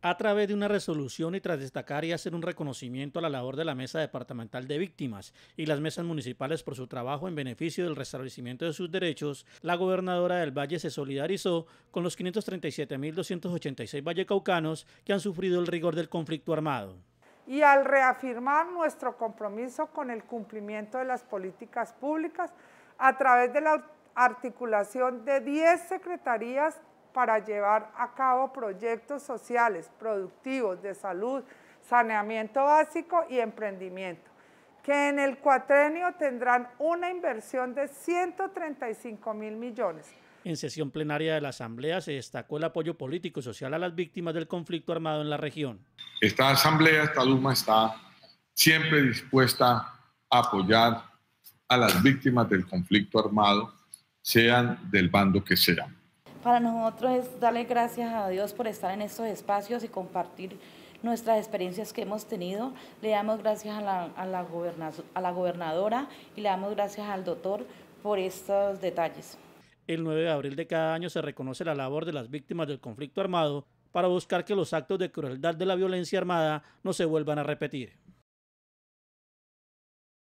a través de una resolución y tras destacar y hacer un reconocimiento a la labor de la Mesa Departamental de Víctimas y las mesas municipales por su trabajo en beneficio del restablecimiento de sus derechos, la gobernadora del Valle se solidarizó con los 537.286 vallecaucanos que han sufrido el rigor del conflicto armado. Y al reafirmar nuestro compromiso con el cumplimiento de las políticas públicas a través de la articulación de 10 secretarías para llevar a cabo proyectos sociales, productivos, de salud, saneamiento básico y emprendimiento, que en el cuatrenio tendrán una inversión de 135 mil millones. En sesión plenaria de la Asamblea se destacó el apoyo político y social a las víctimas del conflicto armado en la región. Esta Asamblea, esta Duma, está siempre dispuesta a apoyar a las víctimas del conflicto armado, sean del bando que sean. Para nosotros es darle gracias a Dios por estar en estos espacios y compartir nuestras experiencias que hemos tenido. Le damos gracias a la, a la gobernadora y le damos gracias al doctor por estos detalles. El 9 de abril de cada año se reconoce la labor de las víctimas del conflicto armado para buscar que los actos de crueldad de la violencia armada no se vuelvan a repetir.